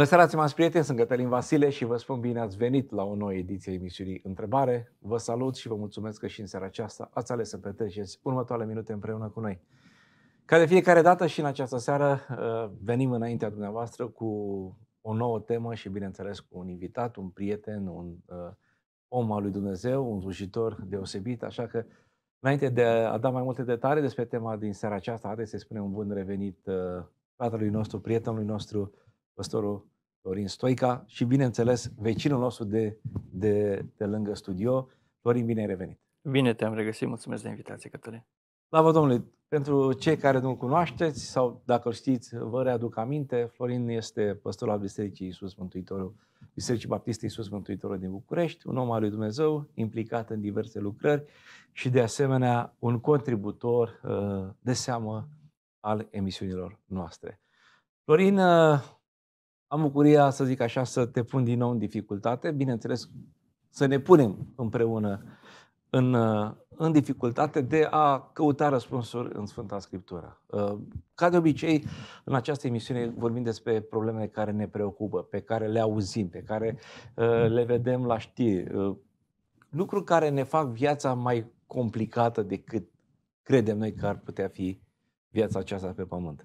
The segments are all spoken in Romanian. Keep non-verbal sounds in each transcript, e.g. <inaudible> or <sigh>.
Bună seara, stimați prieteni, sunt Cătălin Vasile și vă spun bine ați venit la o nouă ediție emisiunii Întrebare. Vă salut și vă mulțumesc că și în seara aceasta ați ales să petreceți următoarele minute împreună cu noi. Ca de fiecare dată și în această seară uh, venim înaintea dumneavoastră cu o nouă temă și bineînțeles cu un invitat, un prieten, un uh, om al lui Dumnezeu, un slujitor deosebit, așa că înainte de a da mai multe detalii despre tema din seara aceasta, haideți să spunem un bun revenit fratelui uh, nostru, prietenului nostru, pastorul. Florin Stoica și, bineînțeles, vecinul nostru de, de, de lângă studio. Florin, bine ai revenit! Bine te-am regăsit, mulțumesc de invitație, Cătălin! Slavă Domnului! Pentru cei care nu-l cunoașteți sau dacă îl știți, vă readuc aminte, Florin este păstorul al Bisericii Iisus Mântuitorul, Bisericii Baptiste Iisus Mântuitorul din București, un om al lui Dumnezeu, implicat în diverse lucrări și de asemenea un contributor uh, de seamă al emisiunilor noastre. Florin, uh, am bucuria, să zic așa, să te pun din nou în dificultate, bineînțeles, să ne punem împreună în, uh, în dificultate de a căuta răspunsuri în Sfânta Scriptură. Uh, ca de obicei, în această emisiune vorbim despre problemele care ne preocupă, pe care le auzim, pe care uh, le vedem la știri, lucruri care ne fac viața mai complicată decât credem noi că ar putea fi viața aceasta pe pământ.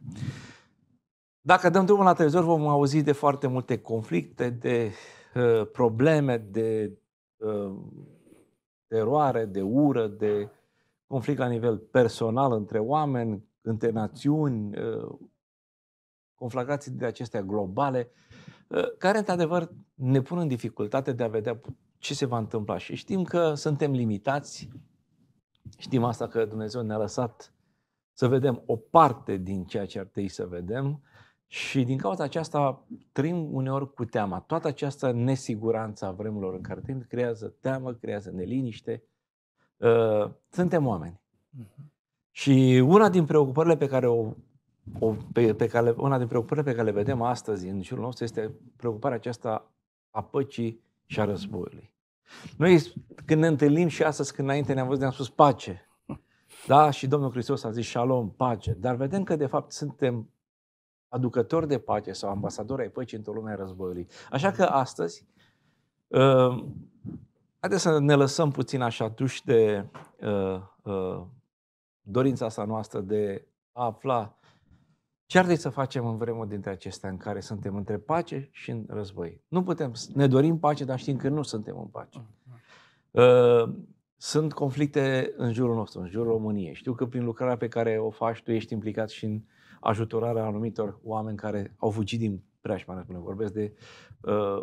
Dacă dăm drumul la televizor, vom auzi de foarte multe conflicte, de uh, probleme, de uh, teroare, de ură, de conflict la nivel personal între oameni, între națiuni, uh, conflagrații de acestea globale, uh, care, într-adevăr, ne pun în dificultate de a vedea ce se va întâmpla. Și știm că suntem limitați, știm asta că Dumnezeu ne-a lăsat să vedem o parte din ceea ce ar trebui să vedem, și din cauza aceasta trăim uneori cu teama. Toată această nesiguranță a vremurilor în care trăim creează teamă, creează neliniște. Ă, suntem oameni. Uh-huh. Și una din preocupările pe care o, o pe, pe care, una din preocupările pe care le vedem astăzi în jurul nostru este preocuparea aceasta a păcii și a războiului. Noi când ne întâlnim și astăzi când înainte ne-am văzut, ne-am spus pace. Da? Și Domnul Hristos a zis șalom, pace. Dar vedem că de fapt suntem aducători de pace sau ambasadori ai păcii într-o lume a războiului. Așa că astăzi, uh, haideți să ne lăsăm puțin așa duși de uh, uh, dorința asta noastră de a afla ce ar trebui să facem în vremuri dintre acestea în care suntem între pace și în război? Nu putem, ne dorim pace, dar știm că nu suntem în pace. Uh, sunt conflicte în jurul nostru, în jurul României. Știu că prin lucrarea pe care o faci, tu ești implicat și în ajutorarea anumitor oameni care au fugit din preajma răzbună. Vorbesc de uh,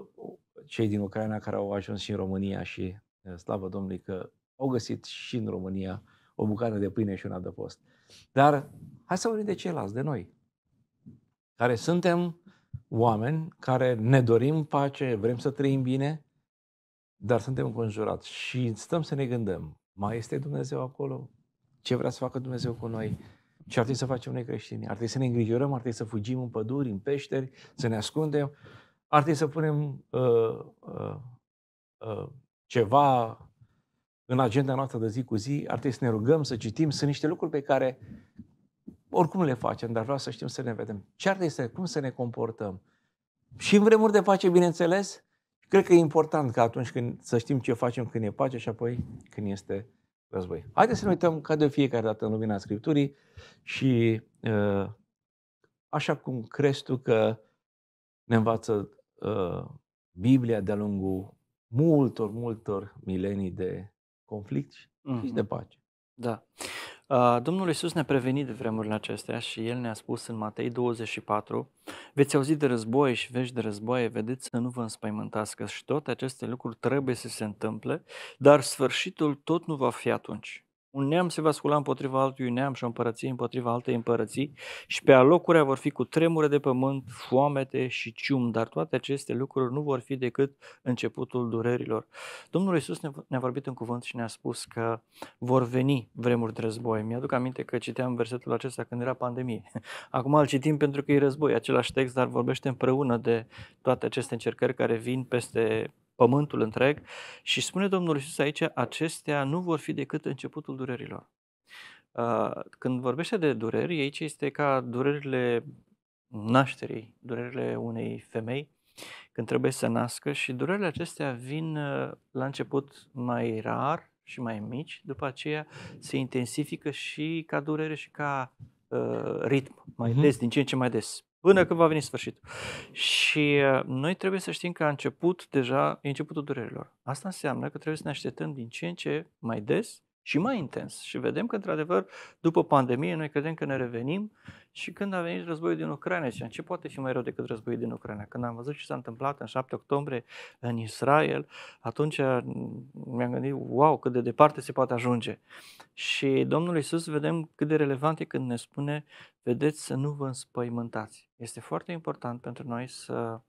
cei din Ucraina care au ajuns și în România și uh, slavă Domnului că au găsit și în România o bucată de pâine și un adăpost. Dar hai să vorbim de ceilalți, de noi, care suntem oameni care ne dorim pace, vrem să trăim bine, dar suntem înconjurați și stăm să ne gândăm, mai este Dumnezeu acolo? Ce vrea să facă Dumnezeu cu noi? Ce ar trebui să facem noi creștini? Ar trebui să ne îngrijorăm, ar trebui să fugim în păduri, în peșteri, să ne ascundem, ar trebui să punem uh, uh, uh, ceva în agenda noastră de zi cu zi, ar trebui să ne rugăm, să citim. Sunt niște lucruri pe care oricum le facem, dar vreau să știm să ne vedem. Ce ar trebui să, cum să ne comportăm? Și în vremuri de pace, bineînțeles, cred că e important ca atunci când să știm ce facem când e pace și apoi când este război. Haideți să ne uităm ca de fiecare dată în lumina Scripturii și uh, așa cum crezi tu că ne învață uh, Biblia de-a lungul multor, multor milenii de conflict și mhm. de pace. Da. Uh, Domnul Iisus ne-a prevenit de vremurile acestea și El ne-a spus în Matei 24, veți auzi de război și vești de războaie, vedeți să nu vă înspăimântați, că și toate aceste lucruri trebuie să se întâmple, dar sfârșitul tot nu va fi atunci. Un neam se va scula împotriva altui neam și o împărăție împotriva altei împărății și pe alocurea vor fi cu tremure de pământ, foamete și cium, dar toate aceste lucruri nu vor fi decât începutul durerilor. Domnul Iisus ne-a vorbit în cuvânt și ne-a spus că vor veni vremuri de război. Mi-aduc aminte că citeam versetul acesta când era pandemie. <laughs> Acum îl citim pentru că e război, același text, dar vorbește împreună de toate aceste încercări care vin peste pământul întreg și spune Domnul Iisus aici, acestea nu vor fi decât începutul durerilor. Uh, când vorbește de dureri, aici este ca durerile nașterii, durerile unei femei, când trebuie să nască și durerile acestea vin uh, la început mai rar și mai mici, după aceea se intensifică și ca durere și ca uh, ritm, mai uh-huh. des, din ce în ce mai des. Până când va veni sfârșitul. Și uh, noi trebuie să știm că a început deja, e începutul durerilor. Asta înseamnă că trebuie să ne așteptăm din ce în ce mai des și mai intens. Și vedem că, într-adevăr, după pandemie, noi credem că ne revenim și când a venit războiul din Ucraina, și ce poate fi mai rău decât războiul din Ucraina? Când am văzut ce s-a întâmplat în 7 octombrie în Israel, atunci mi-am gândit, wow, cât de departe se poate ajunge. Și Domnul Isus vedem cât de relevant e când ne spune, vedeți să nu vă înspăimântați. Este foarte important pentru noi să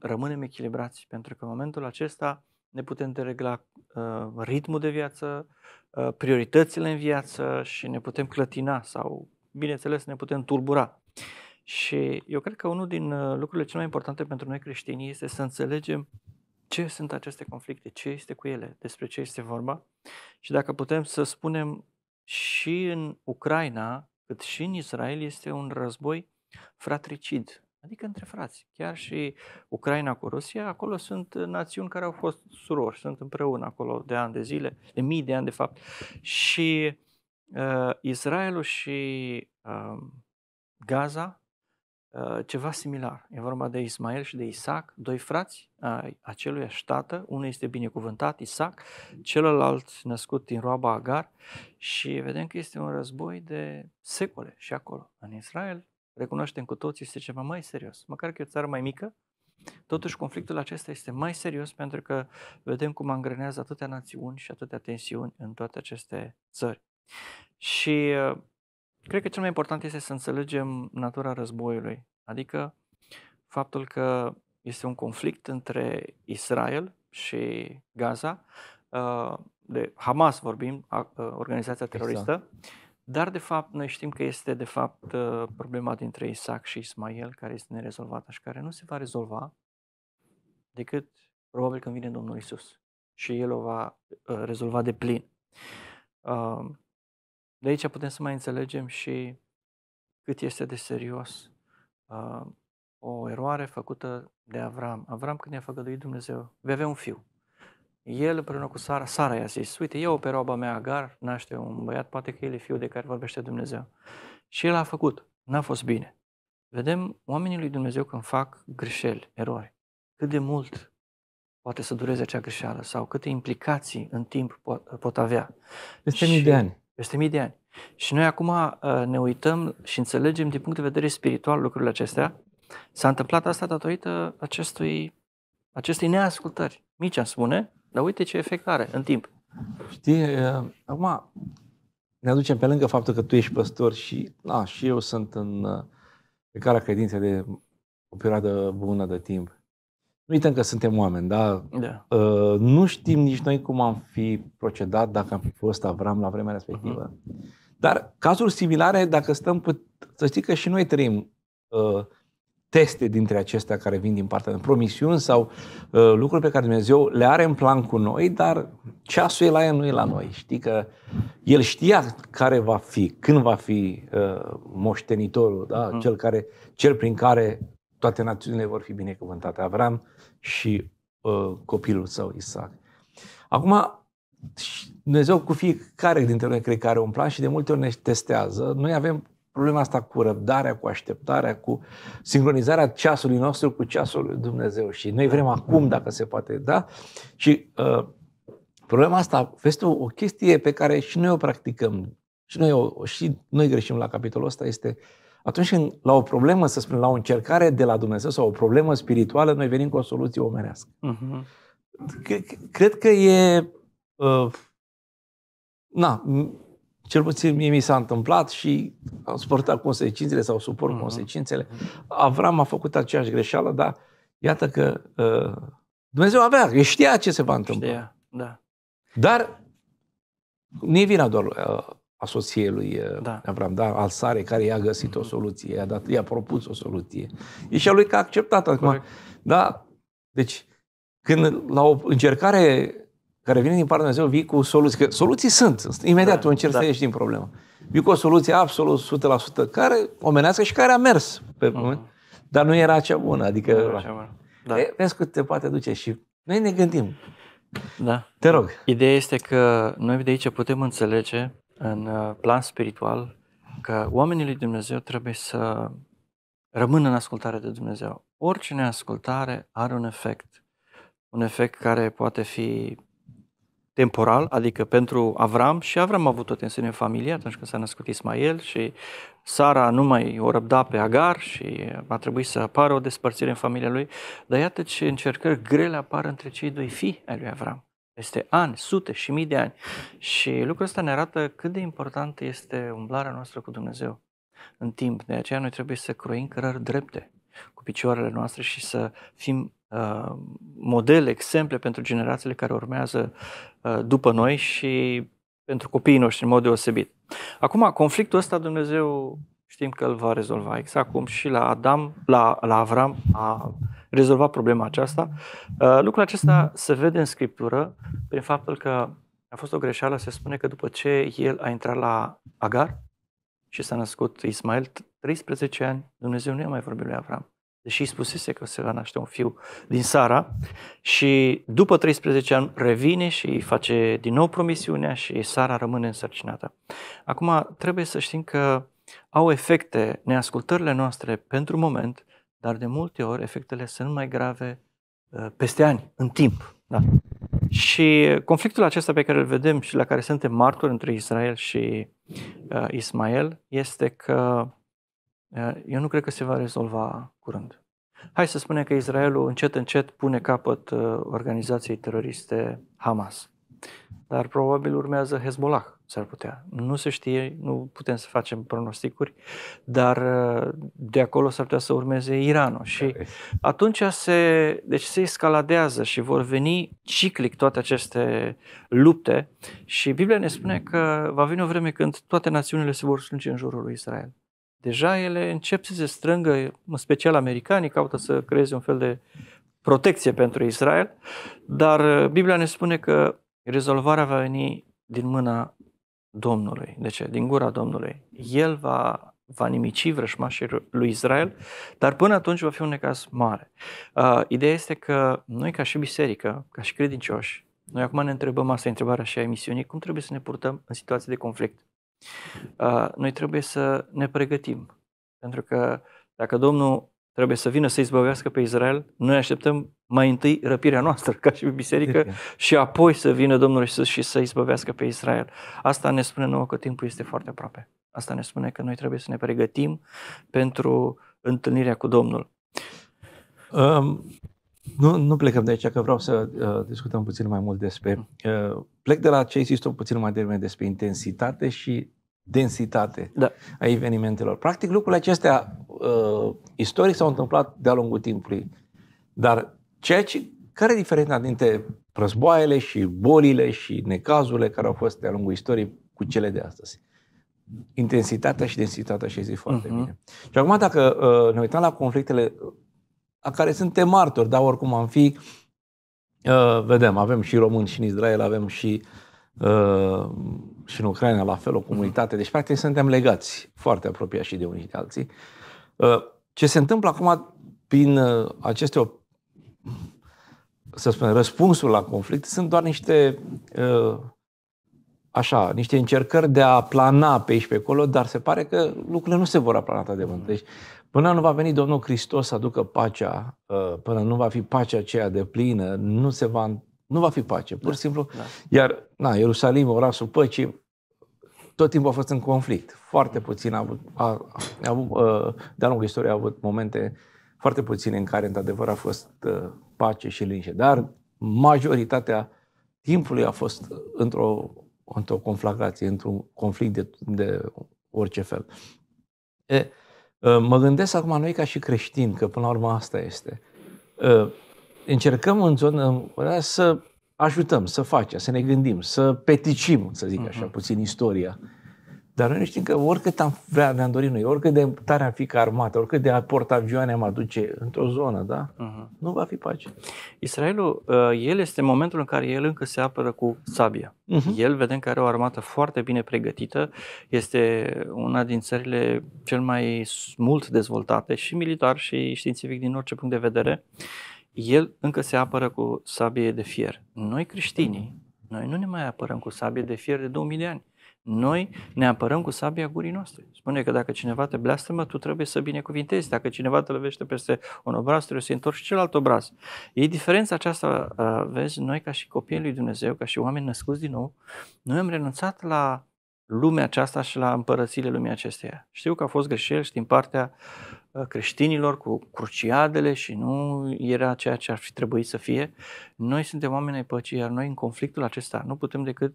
rămânem echilibrați, pentru că în momentul acesta ne putem deregla uh, ritmul de viață, uh, prioritățile în viață și ne putem clătina sau, bineînțeles, ne putem tulbura. Și eu cred că unul din uh, lucrurile cele mai importante pentru noi creștinii este să înțelegem ce sunt aceste conflicte, ce este cu ele, despre ce este vorba și dacă putem să spunem și în Ucraina, cât și în Israel, este un război fratricid, Adică între frați. Chiar și Ucraina cu Rusia, acolo sunt uh, națiuni care au fost surori, sunt împreună acolo de ani de zile, de mii de ani de fapt. Și uh, Israelul și uh, Gaza, uh, ceva similar. E vorba de Ismael și de Isaac, doi frați ai uh, acelui tată, unul este binecuvântat, Isaac, celălalt născut din roaba Agar și vedem că este un război de secole și acolo. În Israel recunoaștem cu toții, este ceva mai serios. Măcar că e o țară mai mică, totuși conflictul acesta este mai serios pentru că vedem cum angrenează atâtea națiuni și atâtea tensiuni în toate aceste țări. Și uh, cred că cel mai important este să înțelegem natura războiului, adică faptul că este un conflict între Israel și Gaza, uh, de Hamas vorbim, uh, organizația exact. teroristă, exact. Dar, de fapt, noi știm că este, de fapt, uh, problema dintre Isaac și Ismael, care este nerezolvată și care nu se va rezolva decât, probabil, când vine Domnul Isus. Și El o va uh, rezolva de plin. Uh, de aici putem să mai înțelegem și cât este de serios o eroare făcută de Avram. Avram, când i-a făgăduit Dumnezeu, vei avea un fiu el împreună cu Sara, Sara i-a zis, uite, eu pe roaba mea Agar naște un băiat, poate că el e fiul de care vorbește Dumnezeu. Și el a făcut, n-a fost bine. Vedem oamenii lui Dumnezeu când fac greșeli, erori, cât de mult poate să dureze acea greșeală sau câte implicații în timp pot, pot avea. Peste mii de ani. Peste mii de ani. Și noi acum uh, ne uităm și înțelegem din punct de vedere spiritual lucrurile acestea. S-a întâmplat asta datorită acestui, acestei neascultări. Mici, am spune, dar uite ce efect are în timp. Știi, acum ne aducem pe lângă faptul că tu ești păstor și, na, și eu sunt în, pe care credință de o perioadă bună de timp. Nu uităm că suntem oameni, dar da. Uh, nu știm nici noi cum am fi procedat dacă am fi fost Avram la vremea respectivă. Uh-huh. Dar cazuri similare, dacă stăm, să știi că și noi trăim uh, teste dintre acestea care vin din partea de promisiuni sau uh, lucruri pe care Dumnezeu le are în plan cu noi, dar ceasul e la el, nu e la noi. Știi că el știa care va fi, când va fi uh, moștenitorul, da? uh-huh. cel, care, cel prin care toate națiunile vor fi binecuvântate. Avram și uh, copilul său, Isaac. Acum, Dumnezeu cu fiecare dintre noi cred că are un plan și de multe ori ne testează. Noi avem problema asta cu răbdarea, cu așteptarea, cu sincronizarea ceasului nostru cu ceasul lui Dumnezeu. Și noi vrem acum, dacă se poate, da? Și uh, problema asta este o, chestie pe care și noi o practicăm. Și noi, o, și noi greșim la capitolul ăsta, este atunci când la o problemă, să spunem, la o încercare de la Dumnezeu sau o problemă spirituală, noi venim cu o soluție omenească. Uh-huh. Mm-hmm. Cred, cred că e... Uh, na, cel puțin mie mi s-a întâmplat și am suportat consecințele sau suport uh-huh. consecințele. Avram a făcut aceeași greșeală, dar iată că uh, Dumnezeu avea, că știa ce se va întâmpla. Știa, da. Dar nu e vina doar uh, a soției lui uh, da. Avram, da, al sare, care i-a găsit o mhm. soluție, i-a, dat, i-a propus o soluție. E și a lui că a acceptat. Acum, da? Deci, când la o încercare care vine din partea Dumnezeu, vii cu soluții. Că soluții sunt. Imediat da, tu încerci da. să ieși din problemă. Vii cu o soluție absolut 100%, care omenească și care a mers pe uh-huh. moment, dar nu era cea bună. Adică, nu era cea bună. Da. E, vezi cât te poate duce și noi ne gândim. Da. Te rog. Ideea este că noi de aici putem înțelege în uh, plan spiritual că oamenii lui Dumnezeu trebuie să rămână în ascultare de Dumnezeu. Orice neascultare are un efect. Un efect care poate fi temporal, adică pentru Avram și Avram a avut o tensiune în familie atunci când s-a născut Ismael și Sara nu mai o răbda pe Agar și a trebuit să apară o despărțire în familia lui, dar iată ce încercări grele apar între cei doi fii ai lui Avram. Este ani, sute și mii de ani. Și lucrul ăsta ne arată cât de important este umblarea noastră cu Dumnezeu în timp. De aceea noi trebuie să croim cărări drepte cu picioarele noastre și să fim Uh, modele, exemple pentru generațiile care urmează uh, după noi și pentru copiii noștri în mod deosebit. Acum, conflictul ăsta Dumnezeu știm că îl va rezolva. Exact cum și la Adam, la, la Avram a rezolvat problema aceasta. Uh, lucrul acesta se vede în Scriptură prin faptul că a fost o greșeală, se spune că după ce el a intrat la Agar și s-a născut Ismael, 13 ani, Dumnezeu nu i-a mai vorbit lui Avram deși îi spusese că se va naște un fiu din Sara și după 13 ani revine și îi face din nou promisiunea și Sara rămâne însărcinată. Acum trebuie să știm că au efecte neascultările noastre pentru moment, dar de multe ori efectele sunt mai grave uh, peste ani, în timp. Da? Și conflictul acesta pe care îl vedem și la care suntem martori între Israel și uh, Ismael este că Eh, eu nu cred că se va rezolva curând. Hai să spunem că Israelul încet, încet pune capăt eh, organizației teroriste Hamas. Dar probabil urmează Hezbollah, s-ar putea. Nu se știe, nu putem să facem pronosticuri, dar eh, de acolo s-ar putea să urmeze Iranul. Și atunci se, deci se escaladează și vor veni ciclic toate aceste lupte și Biblia ne spune mm. că va veni o vreme când toate națiunile se vor strânge în jurul lui Israel deja ele încep să se strângă, în special americanii, caută să creeze un fel de protecție pentru Israel, dar uh, Biblia ne spune că rezolvarea va veni din mâna Domnului, de ce? Din gura Domnului. El va, va nimici vrășmașii lui Israel, dar până atunci va fi un necaz mare. Uh, ideea este că noi ca și biserică, ca și credincioși, noi acum ne întrebăm, asta e întrebarea și a emisiunii, cum trebuie să ne purtăm în situații de conflict. Noi trebuie să ne pregătim, pentru că dacă Domnul trebuie să vină să izbăvească pe Israel, noi așteptăm mai întâi răpirea noastră ca și biserică exact. și apoi să vină Domnul Isus și să izbăvească pe Israel. Asta ne spune nouă că timpul este foarte aproape. Asta ne spune că noi trebuie să ne pregătim pentru întâlnirea cu Domnul. Um, nu, nu plecăm de aici, că vreau să uh, discutăm puțin mai mult despre... Uh, plec de la ce există puțin mai devreme despre intensitate și densitate da. a evenimentelor. Practic, lucrurile acestea uh, istoric s-au întâmplat de-a lungul timpului. Dar ceea ce, care e diferența dintre războaiele și bolile și necazurile care au fost de-a lungul istoriei cu cele de astăzi? Intensitatea și densitatea și zi foarte uh-huh. bine. Și acum, dacă uh, ne uităm la conflictele a care suntem martori, dar oricum am fi, uh, vedem, avem și români și în Israel, avem și uh, și în Ucraina la fel, o comunitate. Deci, practic, suntem legați foarte apropiați și de unii și de alții. Uh, ce se întâmplă acum prin uh, aceste, să spun, răspunsul la conflict sunt doar niște, uh, așa, niște încercări de a plana pe aici pe acolo, dar se pare că lucrurile nu se vor aplana de mult. Mm. Deci, Până nu va veni Domnul Hristos să aducă pacea, ă, până nu va fi pacea aceea de plină, nu, se va, nu va fi pace, pur și da, simplu. Da. Iar na, Ierusalim, orașul păcii, tot timpul a fost în conflict. Foarte puțin a avut, a, a, a ă, de-a lungul istoriei a avut momente foarte puține în care, într-adevăr, a fost ă, pace și liniște. Dar majoritatea timpului a fost într-o, într-o conflagrație, într-un conflict de, de orice fel. E, Ă, mă gândesc acum noi ca și creștini, că până la urmă asta este. Ă, încercăm în zonă să ajutăm, să facem, să ne gândim, să peticim, să zic așa, mhm. puțin istoria. Dar noi știm că oricât am vrea, ne-am dorit noi, oricât de tare am fi ca armată, oricât de portavioane am aduce într-o zonă, da? Uh-huh. Nu va fi pace. Israelul, uh, el este momentul în care el încă se apără cu sabia. Uh-huh. El, vedem că are o armată foarte bine pregătită, este una din țările cel mai mult dezvoltate și militar și științific din orice punct de vedere. El încă se apără cu sabie de fier. Noi creștinii, mhm. noi nu ne mai apărăm cu sabie de fier de 2000 de ani. Noi ne apărăm cu sabia gurii noastre. Spune că dacă cineva te blastămă, tu trebuie să binecuvintezi. Dacă cineva te lovește peste un obraz, trebuie să întorci celălalt obraz. E diferența aceasta, vezi, noi ca și copiii lui Dumnezeu, ca și oameni născuți din nou, noi am renunțat la lumea aceasta și la împărățile lumii acesteia. Știu că a fost greșeli și din partea creștinilor cu cruciadele și nu era ceea ce ar fi trebuit să fie. Noi suntem oameni ai păcii, iar noi în conflictul acesta nu putem decât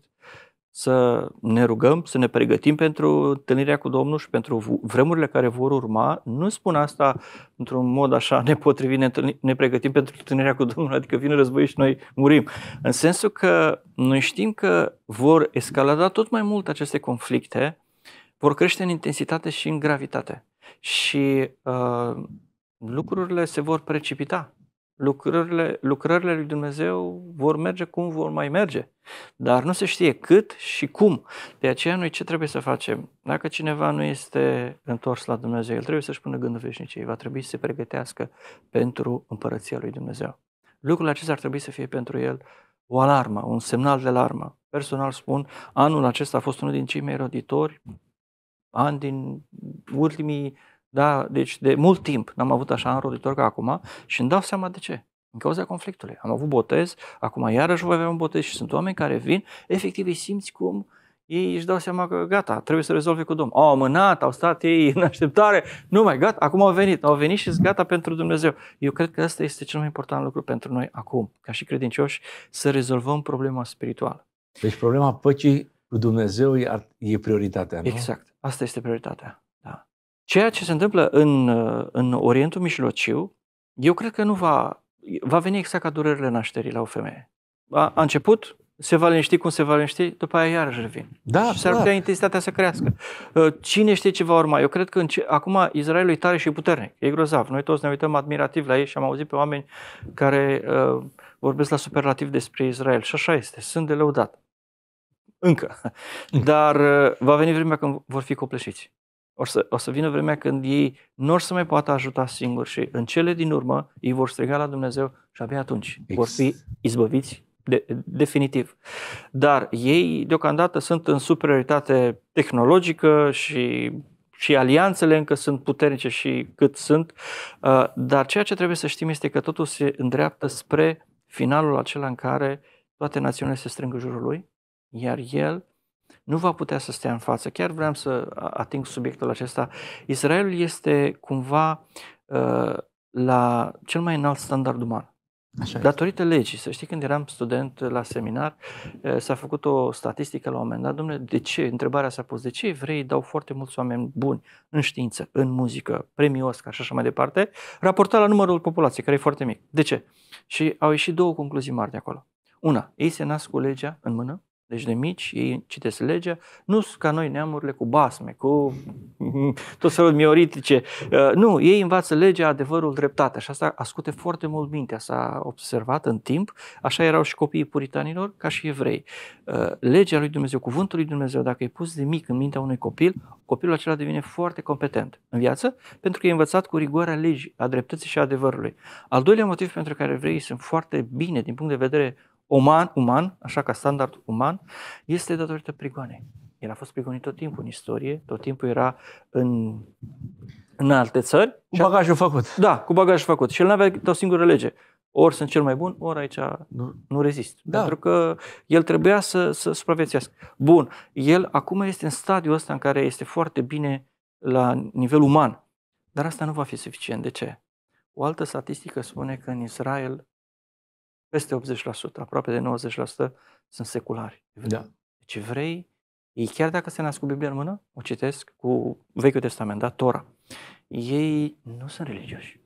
să ne rugăm, să ne pregătim pentru întâlnirea cu Domnul și pentru vremurile care vor urma. Nu spun asta într-un mod așa <laughs> nepotrivit, ne, ne pregătim pentru întâlnirea cu Domnul, adică vine război și noi murim. În sensul că noi știm că vor escalada tot mai mult aceste conflicte, vor crește în intensitate și în gravitate. Și uh, lucrurile se vor precipita lucrările, lucrările lui Dumnezeu vor merge cum vor mai merge, dar nu se știe cât și cum. De aceea noi ce trebuie să facem? Dacă cineva nu este întors la Dumnezeu, el trebuie să-și pună gândul veșniciei, va trebui să se pregătească pentru împărăția lui Dumnezeu. Lucrul acesta ar trebui să fie pentru el o alarmă, un semnal de alarmă. Personal spun, anul acesta a fost unul din cei mai roditori ani din ultimii da, deci de mult timp n-am avut așa înroditor ca acum și îmi dau seama de ce. În cauza conflictului. Am avut botez, acum iarăși voi avea un botez și sunt oameni care vin, efectiv îi simți cum ei își dau seama că gata, trebuie să rezolve cu Domnul. Au amânat, au stat ei în așteptare, nu mai gata, acum au venit, au venit și sunt gata pentru Dumnezeu. Eu cred că asta este cel mai important lucru pentru noi acum, ca și credincioși, să rezolvăm problema spirituală. Deci problema păcii cu Dumnezeu e, e prioritatea, nu? Exact, asta este prioritatea. Ceea ce se întâmplă în, uh, în Orientul Mijlociu, eu cred că nu va, va veni exact ca durerile nașterii la o femeie. A, a început, se va liniști cum se va liniști, după aia iarăși revin. Da, și s-ar da. putea intensitatea să crească. Uh, cine știe ce va urma? Eu cred că ce, acum Israelul e tare și puternic. E grozav. Noi toți ne uităm admirativ la ei și am auzit pe oameni care uh, vorbesc la superlativ despre Israel. Și așa este. Sunt de lăudat. Încă. Încă. Dar uh, va veni vremea când vor fi copleșiți. O să, o să vină vremea când ei nu o să mai poată ajuta singuri și în cele din urmă ei vor striga la Dumnezeu și abia atunci Ex. vor fi izbăviți de, definitiv. Dar ei deocamdată sunt în superioritate tehnologică și și alianțele încă sunt puternice și cât sunt, uh, dar ceea ce trebuie să știm este că totul se îndreaptă spre finalul acela în care toate națiunile se strâng în jurul lui, iar el nu va putea să stea în față. Chiar vreau să ating subiectul acesta. Israelul este cumva uh, la cel mai înalt standard uman. Așa Datorită este. legii. Să știi, când eram student la seminar, ă, s-a făcut o statistică la un moment dat, domnule, de ce? Întrebarea s-a pus, de ce evrei dau foarte mulți oameni buni în știință, în muzică, premii Oscar și așa mai departe, raportat la numărul populației, care e foarte mic. De ce? Și au ieșit două concluzii mari de acolo. Una, ei se nasc cu legea în mână deci de mici ei citesc legea, nu sunt ca noi neamurile cu basme, cu <laughs> tot felul mioritice. Uh, nu, ei învață legea, adevărul, dreptatea și asta ascute foarte mult mintea, s-a observat în timp, așa erau și copiii puritanilor ca și evrei. Uh, legea lui Dumnezeu, cuvântul lui Dumnezeu, dacă e pus de mic în mintea unui copil, copilul acela devine foarte competent în viață pentru că e învățat cu rigoarea legii, a dreptății și a adevărului. Al doilea motiv pentru care evreii sunt foarte bine din punct de vedere uman, uman, așa ca standard uman, este datorită prigoanei. El a fost prigonit tot timpul în istorie, tot timpul era în, în alte țări. Cu bagajul făcut. Da, cu bagajul făcut. Și el nu avea o singură lege. Ori sunt cel mai bun, ori aici nu, nu rezist. Da. Pentru că el trebuia să, să supraviețuiască. Bun, el acum este în stadiul ăsta în care este foarte bine la nivel uman. Dar asta nu va fi suficient. De ce? O altă statistică spune că în Israel peste 80%, aproape de 90% sunt seculari. Da. Deci evrei, ei chiar dacă se nasc cu Biblia în mână, o citesc cu Vechiul Testament, da, Tora, ei nu sunt religioși.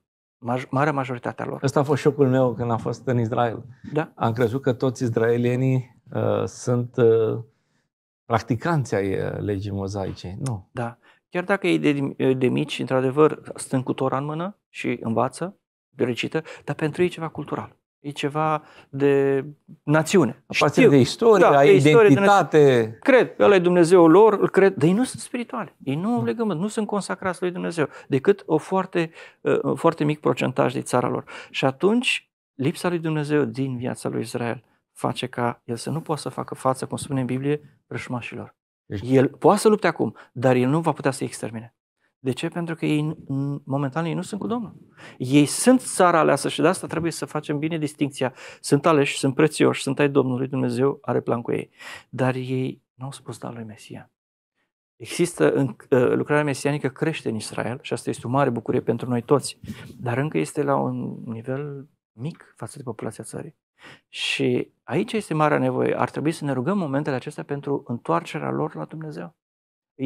Maj- marea majoritatea lor. Ăsta a fost șocul meu când am fost în Israel. Da. Am crezut că toți izraelienii uh, sunt uh, practicanți ai uh, legii mozaice. Nu. Da. Chiar dacă ei de, de mici, într-adevăr, stând cu Tora în mână și învață, recită, dar pentru ei ceva cultural. E ceva de națiune. Aparține de istorie, da, de identitate. Istorie, cred, ăla e Dumnezeu lor, îl cred, dar ei nu sunt spirituale. Ei nu au mm. legământ, nu sunt consacrați lui Dumnezeu, decât o foarte, uh, foarte mic procentaj din țara lor. Și atunci, lipsa lui Dumnezeu din viața lui Israel face ca el să nu poată să facă față, cum spune în Biblie, rășmașilor. Deci el poate să lupte acum, dar el nu va putea să-i extermine. De ce? Pentru că ei, momentan, ei nu sunt cu Domnul. Ei sunt țara aleasă și de asta trebuie să facem bine distinția. Sunt aleși, sunt prețioși, sunt ai Domnului, Dumnezeu are plan cu ei. Dar ei nu au spus da lui Mesia. Există, în, ă, lucrarea mesianică crește în Israel și asta este o mare bucurie pentru noi toți, dar încă este la un nivel mic față de populația țării. Și aici este marea nevoie. Ar trebui să ne rugăm momentele acestea pentru întoarcerea lor la Dumnezeu.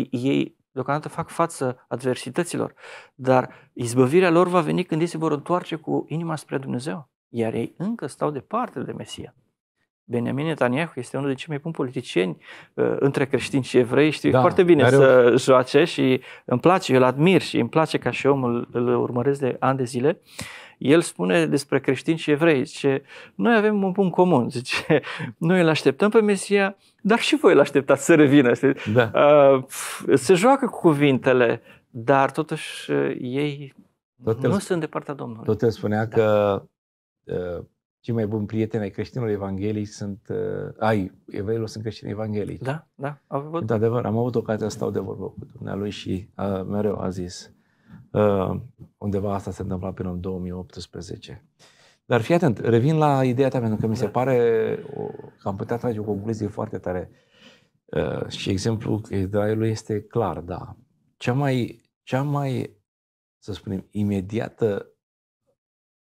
Ei Deocamdată fac față adversităților, dar izbăvirea lor va veni când ei se vor întoarce cu inima spre Dumnezeu, iar ei încă stau departe de Mesia. Benjamin Netanyahu este unul dintre cei mai buni politicieni uh, între creștini și evrei, Știu da, foarte bine să să joace și îmi place, eu îl admir și îmi place ca și om, îl, îl urmăresc de ani de zile. El spune despre creștini și evrei, zice, noi avem un punct comun, <laughs> zice, noi îl așteptăm pe Mesia, dar și voi îl așteptați să revină. Da. Uh, se joacă cu cuvintele, dar totuși uh, ei tot nu el, sunt de partea Domnului. Tot el spunea da. că uh, cei mai buni prieteni ai creștinilor evanghelici sunt, uh, ai, evreilor sunt creștini evanghelici. Da, da, am avut. Într-adevăr, am avut ocazia să stau de vorbă cu dumnealui și uh, mereu a zis, uh, undeva asta se întâmpla până în 2018. Dar fii atent, revin la ideea ta, pentru că mi se da. pare o, că am putea trage o concluzie foarte tare. Uh, și exemplul Israelului este clar, da. Cea mai, cea mai, să spunem, imediată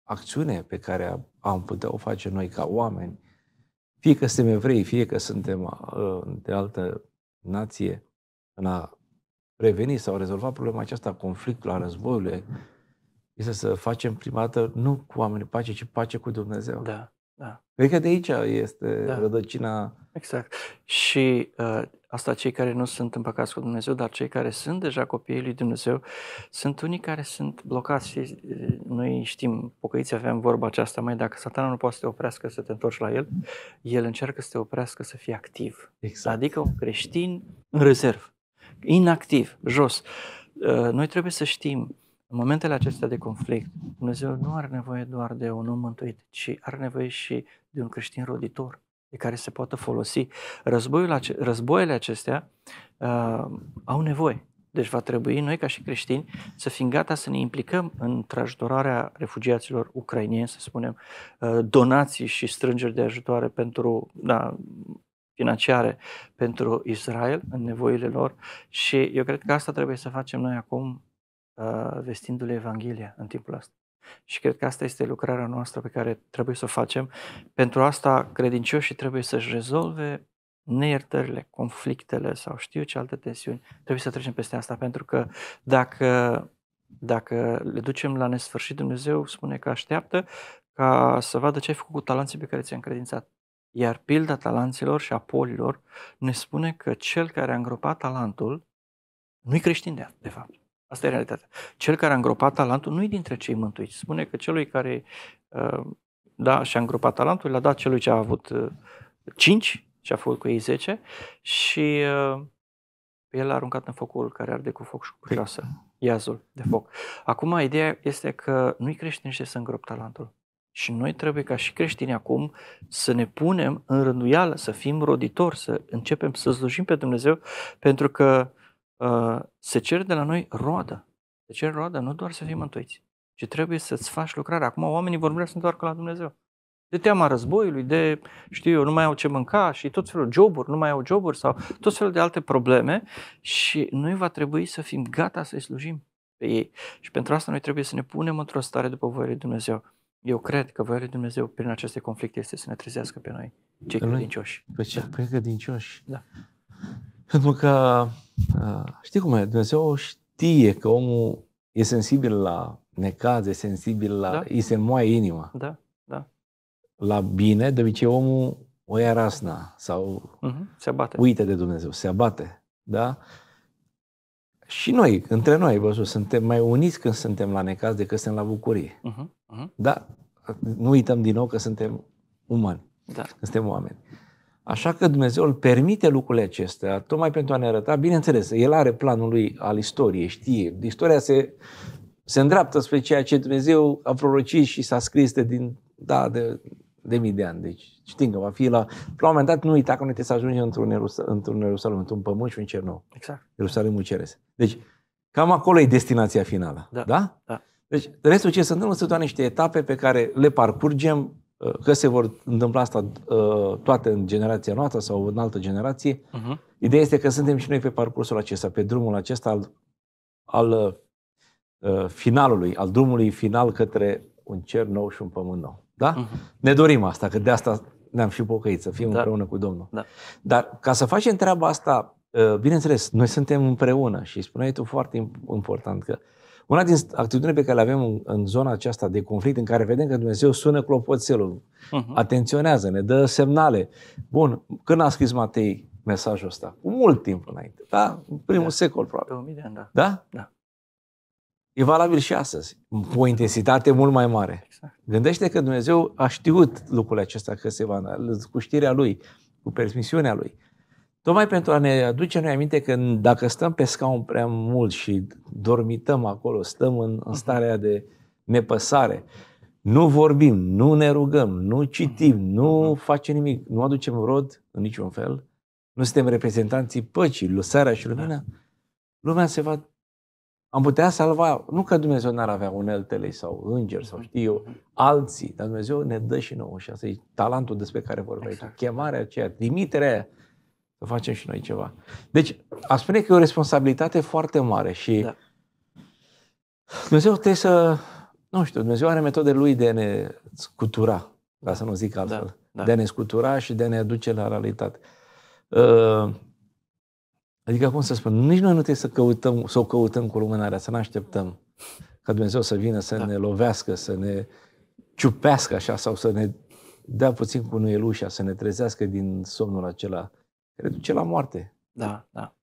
acțiune pe care a am putea o face noi ca oameni, fie că suntem evrei, fie că suntem uh, de altă nație, în a preveni sau rezolva problema aceasta conflictul, a războiului, este să facem prima dată nu cu oamenii pace, ci pace cu Dumnezeu. Da. Da. Cred că de aici este da. rădăcina. Exact. Și uh, asta cei care nu sunt împăcați cu Dumnezeu, dar cei care sunt deja copiii lui Dumnezeu, sunt unii care sunt blocați și noi știm, pocăiți aveam vorba aceasta, mai dacă satana nu poate să te oprească să te întorci la el, el încearcă să te oprească să fii activ. Exact. Adică un creștin în rezervă, inactiv, jos. Uh, noi trebuie să știm în momentele acestea de conflict, Dumnezeu nu are nevoie doar de un om mântuit, ci are nevoie și de un creștin roditor de care se poată folosi. Războiul ace- războiile acestea uh, au nevoie. Deci va trebui noi ca și creștini să fim gata să ne implicăm în ajutorarea refugiaților ucrainieni, să spunem, uh, donații și strângeri de ajutoare pentru da, financiare pentru Israel, în nevoile lor și eu cred că asta trebuie să facem noi acum Uh, vestindu-le Evanghelia în timpul ăsta. Și cred că asta este lucrarea noastră pe care trebuie să o facem. Pentru asta credincioșii trebuie să-și rezolve neiertările, conflictele sau știu ce alte tensiuni. Trebuie să trecem peste asta pentru că dacă, dacă le ducem la nesfârșit, Dumnezeu spune că așteaptă ca să vadă ce ai făcut cu talanții pe care ți ai încredințat. Iar pilda talanților și a polilor ne spune că cel care a îngropat talentul nu-i creștin de, de fapt Asta e realitatea. Cel care a îngropat talentul nu e dintre cei mântuiți. Spune că celui care uh, da, și-a îngropat talentul, l-a dat celui ce a avut 5 uh, și a făcut cu ei 10 și uh, el a aruncat în focul care arde cu foc și cu păi joasă, iazul de foc. Acum, ideea este că nu-i creștin ce să îngrop talentul. Și noi trebuie ca și creștini acum să ne punem în rânduială, să fim roditori, să începem să slujim pe Dumnezeu, pentru că Uh, se cere de la noi roadă. Se cere roadă, nu doar să fim mântuiți, ci trebuie să-ți faci lucrarea. Acum oamenii vor vrea să întoarcă la Dumnezeu. De teama războiului, de, știu eu, nu mai au ce mânca și tot felul joburi, nu mai au joburi sau tot felul de alte probleme și noi va trebui să fim gata să-i slujim pe ei. Și pentru asta noi trebuie să ne punem într-o stare după voia lui Dumnezeu. Eu cred că voia lui Dumnezeu prin aceste conflicte este să ne trezească pe noi, cei credincioși. Pe păi cei da. credincioși. Da. Pentru că știi cum e, Dumnezeu știe că omul e sensibil la necaz, e sensibil la... Da. Îi se moaie inima. Da, da. La bine, de obicei omul o ia rasna sau uh-huh. se abate. uite de Dumnezeu, se abate. Da? Și noi, între noi, vă suntem mai uniți când suntem la necaz decât suntem la bucurie. Uh-huh. Uh-huh. Da? Nu uităm din nou că suntem umani, da. suntem oameni. Așa că Dumnezeu îl permite lucrurile acestea, tocmai pentru a ne arăta, bineînțeles, El are planul lui al istoriei, știe, istoria se, se îndreaptă spre ceea ce Dumnezeu a prorocit și s-a scris de, din, da, de, de mii de ani. Deci știm că va fi la... La un moment dat nu uita că noi trebuie să ajungem într-un, Ierusal, într-un Ierusalim, într-un pământ și un cer nou. Exact. Ierusalimul ceresc. Deci cam acolo e destinația finală. Da? Da? da. Deci restul ce se întâmplă sunt doar niște etape pe care le parcurgem Uh, că se vor întâmpla asta uh, toate în generația noastră sau în altă generație. Uh-huh. Ideea este că suntem și noi pe parcursul acesta, pe drumul acesta al, al uh, finalului, al drumului final către un cer nou și un pământ nou. Da? Uh-huh. Ne dorim asta, că de asta ne-am și pocăit, să fim da. împreună cu Domnul. Da. Dar ca să facem treaba asta, bineînțeles, noi suntem împreună și spuneai tu foarte important că uh, una din actitudinile pe care le avem în, în zona aceasta de conflict, în care vedem că Dumnezeu sună clopoțelul, uh-huh. atenționează, ne dă semnale. Bun, când a scris Matei mesajul ăsta? Cu mult timp înainte, da? În primul da. secol, probabil. 2000 de ani, da. Da? Da. E valabil și astăzi, cu o intensitate mult mai mare. Exact. Gândește că Dumnezeu a știut lucrurile acestea că se va, cu știrea Lui, cu permisiunea Lui. Tocmai pentru a ne aduce noi aminte că dacă stăm pe scaun prea mult și dormităm acolo, stăm în, în mhm. starea de nepăsare, nu vorbim, nu ne rugăm, nu mhm. citim, nu mhm. facem nimic, nu aducem rod în niciun fel, nu suntem reprezentanții păcii, lusarea și lumina, da. lumea se va... Am putea salva, nu că Dumnezeu n-ar avea uneltele sau îngeri sau știu eu, alții, dar Dumnezeu ne dă și nouă și asta e talentul despre care vorbeai exact. tu, chemarea aceea, trimiterea aia să facem și noi ceva. Deci, a spune că e o responsabilitate foarte mare și da. Dumnezeu trebuie să, nu știu, Dumnezeu are metode lui de a ne scutura, ca să nu zic altfel, da, da. de a ne scutura și de a ne aduce la realitate. Ă, adică, cum să spun, nici noi nu trebuie să, căutăm, să o căutăm cu lumânarea, să ne așteptăm ca Dumnezeu să vină să da. ne lovească, să ne ciupească așa sau să ne dea puțin cu nuielușa, să ne trezească din somnul acela care duce la moarte. Da, da.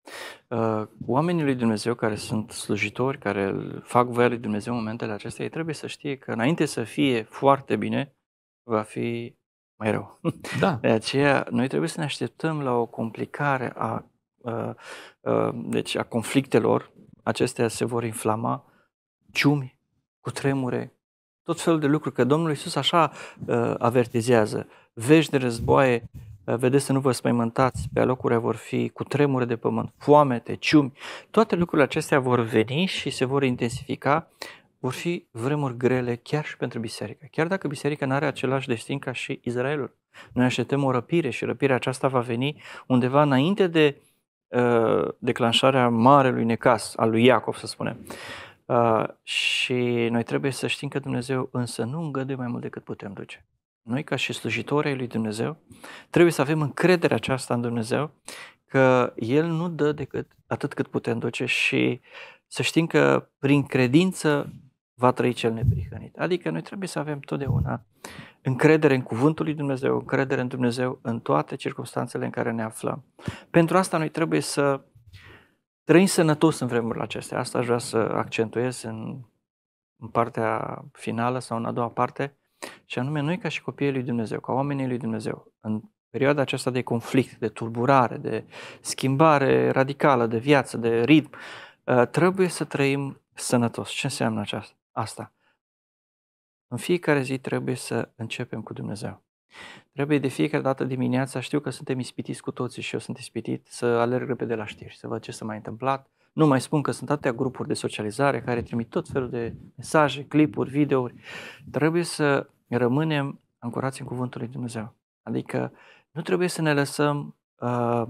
Uh, oamenii lui Dumnezeu care sunt slujitori, care fac voia lui Dumnezeu în momentele acestea, ei trebuie să știe că înainte să fie foarte bine, va fi mai rău. Da. <laughs> De aceea, noi trebuie să ne așteptăm la o complicare a, a, uh, a, uh, deci a conflictelor. Acestea se vor inflama, ciumi, cu tremure, tot felul de lucruri, că Domnul Iisus așa uh, avertizează, vești de războaie vedeți să nu vă spăimântați, pe alocuri vor fi cu tremure de pământ, foamete, ciumi, toate lucrurile acestea vor veni și se vor intensifica, vor fi vremuri grele chiar și pentru biserică. Chiar dacă biserica nu are același destin ca și Israelul. Noi așteptăm o răpire și răpirea aceasta va veni undeva înainte de uh, declanșarea marelui necas al lui Iacov, să spunem. Uh, și noi trebuie să știm că Dumnezeu însă nu îngăduie mai mult decât putem duce. Noi, ca și slujitori ai lui Dumnezeu, trebuie să avem încrederea aceasta în Dumnezeu, că El nu dă decât atât cât putem duce și să știm că prin credință va trăi cel neprihănit. Adică noi trebuie să avem totdeauna încredere în Cuvântul lui Dumnezeu, încredere în Dumnezeu în toate circunstanțele în care ne aflăm. Pentru asta noi trebuie să trăim sănătos în vremurile acestea. Asta aș vrea să accentuez în, în partea finală sau în a doua parte, și anume, noi ca și copiii lui Dumnezeu, ca oamenii lui Dumnezeu, în perioada aceasta de conflict, de tulburare, de schimbare radicală de viață, de ritm, ă, trebuie să trăim sănătos. Ce înseamnă aceasta? asta? În fiecare zi trebuie să începem cu Dumnezeu. Trebuie de fiecare dată dimineața, știu că suntem ispitiți cu toții și eu sunt ispitit, să alerg repede la știri, să văd ce s-a mai întâmplat, nu mai spun că sunt atâtea grupuri de socializare care trimit tot felul de mesaje, clipuri, videouri. Trebuie să rămânem ancorați în Cuvântul lui Dumnezeu. Adică nu trebuie să ne lăsăm uh,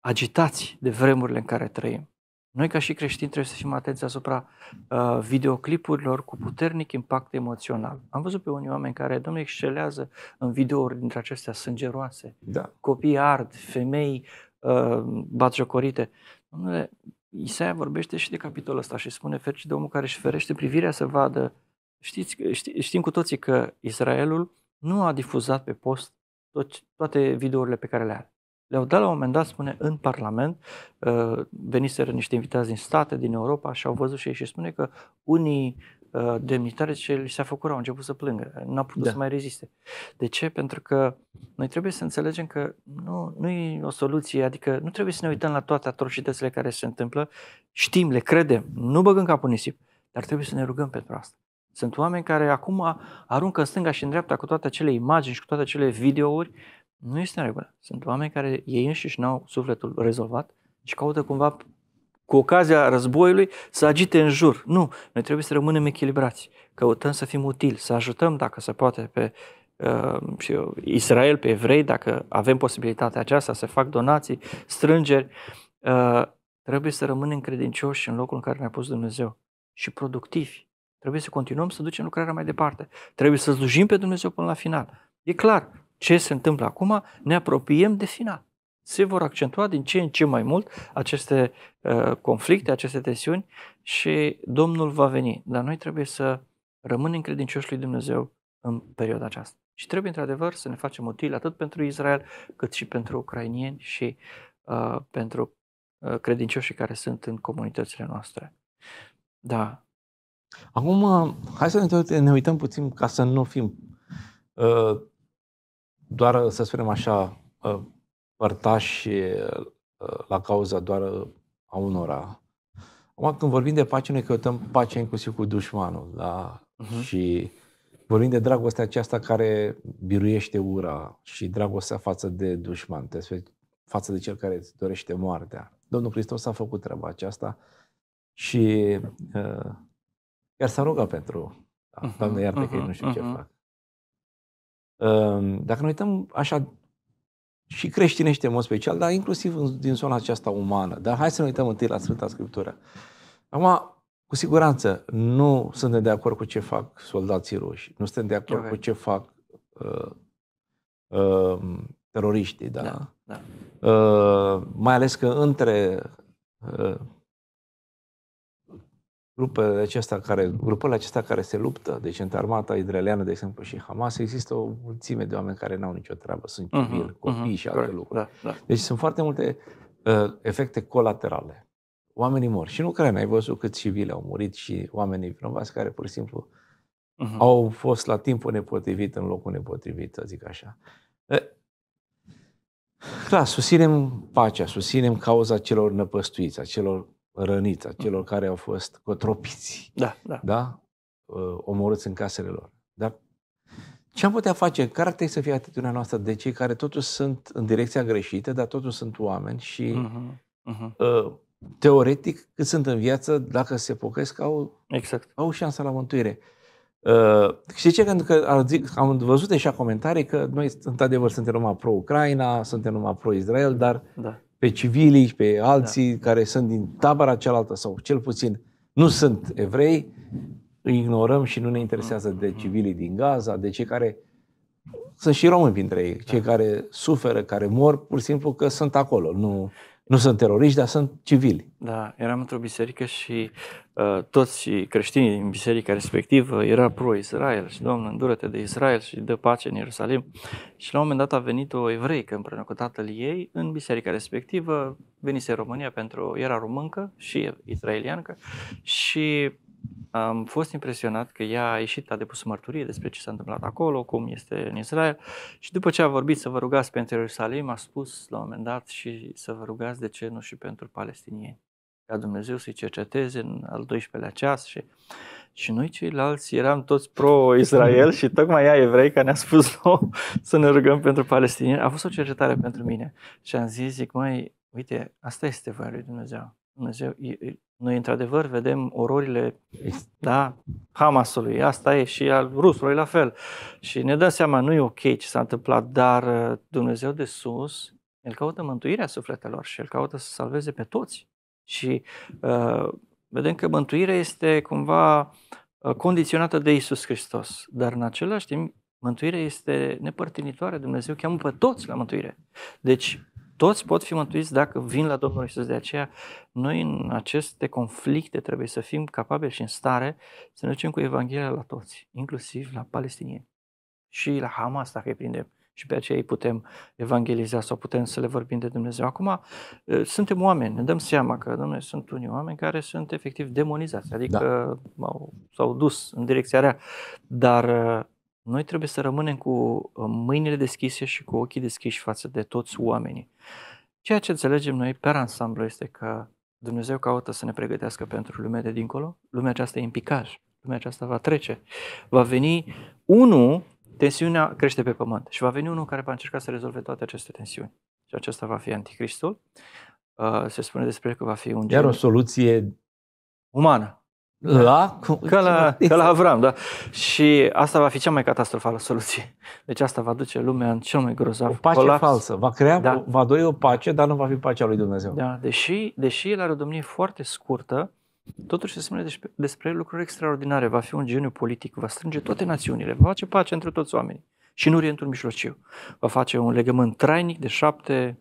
agitați de vremurile în care trăim. Noi, ca și creștini, trebuie să fim atenți asupra uh, videoclipurilor cu puternic impact emoțional. Am văzut pe unii oameni care, domnule, excelează în videouri dintre acestea sângeroase. Da. Copii ard, femei uh, batjocorite. Domnule, Isaia vorbește și de capitolul ăsta și spune fericit de omul care își ferește privirea să vadă. Știți, ști, știm cu toții că Israelul nu a difuzat pe post tot, toate videourile pe care le are. Le-au dat la un moment dat, spune, în Parlament, uh, veniseră niște invitați din state, din Europa și au văzut și ei și spune că unii Uh, demnitare ce li s-a făcut rău, au început să plângă, n a putut da. să mai reziste. De ce? Pentru că noi trebuie să înțelegem că nu, nu e o soluție, adică nu trebuie să ne uităm la toate atrocitățile care se întâmplă, știm, le credem, nu băgăm capul nisip, dar trebuie să ne rugăm pentru asta. Sunt oameni care acum aruncă în stânga și în dreapta cu toate acele imagini și cu toate acele videouri. Nu este în regulă. Sunt oameni care ei înșiși n-au sufletul rezolvat și caută cumva cu ocazia războiului să agite în jur. Nu, noi trebuie să rămânem echilibrați. Căutăm să fim utili, să ajutăm dacă se poate pe uh, eu, Israel, pe evrei, dacă avem posibilitatea aceasta să fac donații, strângeri. Uh, trebuie să rămânem credincioși în locul în care ne-a pus Dumnezeu și productivi. Trebuie să continuăm să ducem lucrarea mai departe. Trebuie să slujim pe Dumnezeu până la final. E clar, ce se întâmplă acum, ne apropiem de final se vor accentua din ce în ce mai mult aceste uh, conflicte, aceste tensiuni și Domnul va veni. Dar noi trebuie să rămânem credincioși lui Dumnezeu în perioada aceasta. Și trebuie într-adevăr să ne facem util atât pentru Israel cât și pentru ucrainieni și uh, pentru uh, credincioșii care sunt în comunitățile noastre. Da. Acum, hai să ne uităm puțin ca să nu fim uh, doar, să spunem așa, uh, părtași uh, la cauza doar uh, a unora. Acum, când vorbim de pace, noi căutăm pace inclusiv cu dușmanul. Da? Uh-huh. Și vorbim de dragostea aceasta care biruiește ura și dragostea față de dușman, față de cel care îți dorește moartea. Domnul Hristos a făcut treaba aceasta și uh, chiar s-a rugat pentru da, uh-huh, Doamne iartă uh-huh, că mhm, nu știu uh-huh. ce fac. Uh, dacă ne uităm așa și creștinește în mod special, dar inclusiv din zona aceasta umană. Dar hai să ne uităm întâi la Sfânta Scriptură. Acum, cu siguranță, nu suntem de acord cu ce fac soldații ruși, nu suntem de acord okay. cu ce fac uh, uh, teroriștii, da? da, da. Uh, mai ales că între uh, grupele acestea care, grupele acestea care se luptă, deci între armata israeliană, de exemplu, și Hamas, există o mulțime de oameni care n-au nicio treabă, sunt mhm, civili, uh-huh, copii uh-huh, și alte correct, lucruri. Da, da. Deci sunt foarte multe uh, efecte colaterale. Oamenii mor. Și în Ucraina ai văzut cât civili au murit și oamenii vinovați care pur și simplu uh-huh. au fost la timpul nepotrivit, în locul nepotrivit, să zic așa. Uh, clar, da, susținem pacea, susținem cauza celor năpăstuiți, a celor răniți, a mm. celor care au fost cotropiți, da, da. da? Ă, omorâți în casele lor. Dar ce am putea face? Care ar trebui să fie atitudinea noastră de cei care totuși sunt în direcția greșită, dar totuși sunt oameni și uh-huh, uh-huh. teoretic cât sunt în viață, dacă se pocăiesc, au, exact. au șansa la mântuire. Uh, știi ce? Pentru că zic, am văzut deja comentarii că noi, într-adevăr, suntem numai pro-Ucraina, suntem numai pro-Israel, dar da pe civilii, pe alții da. care sunt din tabăra cealaltă sau cel puțin nu sunt evrei, îi ignorăm și nu ne interesează de mm-hmm. civilii din Gaza, de cei care sunt și români printre ei, cei da. care suferă, care mor, pur și simplu că sunt acolo. Nu... Nu sunt teroriști, dar sunt civili. Da, eram într-o biserică și uh, toți creștinii din biserica respectivă uh, era pro-Israel și Doamne, îndură-te de Israel și dă pace în Ierusalim. Și la un moment dat a venit o evreică împreună cu tatăl ei în biserica respectivă, venise în România pentru, era româncă și israeliancă și am fost impresionat că ea a ieșit, a depus mărturie despre ce s-a întâmplat acolo, cum este în Israel și după ce a vorbit să vă rugați pentru Ierusalim, a spus la un moment dat și să vă rugați de ce nu și pentru palestinieni. Ca Dumnezeu să-i cerceteze în al 12-lea ceas și, și noi ceilalți eram toți pro-Israel și tocmai ea evrei care ne-a spus no, să ne rugăm pentru palestinieni. A fost o cercetare pentru mine și am zis, zic, măi, uite, asta este voia lui Dumnezeu. Dumnezeu, noi, într-adevăr, vedem ororile da, Hamasului, asta e, și al rusului la fel. Și ne dăm seama, nu e ok ce s-a întâmplat, dar uh, Dumnezeu de sus, El caută mântuirea sufletelor și El caută să salveze pe toți. Și uh, vedem că mântuirea este cumva uh, condiționată de Isus Hristos, dar în același timp mântuirea este nepărtinitoare, Dumnezeu cheamă pe toți la mântuire. Deci toți pot fi mântuiți dacă vin la Domnul Isus. De aceea, noi în aceste conflicte trebuie să fim capabili și în stare să ne ducem cu Evanghelia la toți, inclusiv la palestinieni și la Hamas, dacă îi prindem. Și pe aceea îi putem evangeliza sau putem să le vorbim de Dumnezeu. Acum, ă, suntem oameni, ne dăm seama că, domnule, sunt unii oameni care sunt efectiv demonizați, da. adică da. s-au dus în direcția rea. Dar ă, noi trebuie să rămânem cu uh, mâinile deschise și cu ochii deschiși față de toți oamenii. Ceea ce înțelegem noi pe ansamblu este că Dumnezeu caută să ne pregătească pentru lumea de dincolo. Lumea aceasta e în picaj. Lumea aceasta va trece. Va veni unul, tensiunea crește pe pământ și va veni unul care va încerca să rezolve toate aceste tensiuni. Și acesta va fi anticristul. Uh, se spune despre că va fi un Iar o soluție umană. Da. Da? La? Ca la, ca la Avram, da. Și asta va fi cea mai catastrofală soluție. Deci asta va duce lumea în cel mai grozav O pace colaps. falsă. Va crea, da. va doi o pace, dar nu va fi pacea lui Dumnezeu. Da, deși, deși el are o domnie foarte scurtă, totuși se spune despre, despre lucruri extraordinare. Va fi un geniu politic, va strânge toate națiunile, va face pace între toți oamenii. Și în Orientul Mijlociu. Va face un legământ trainic de șapte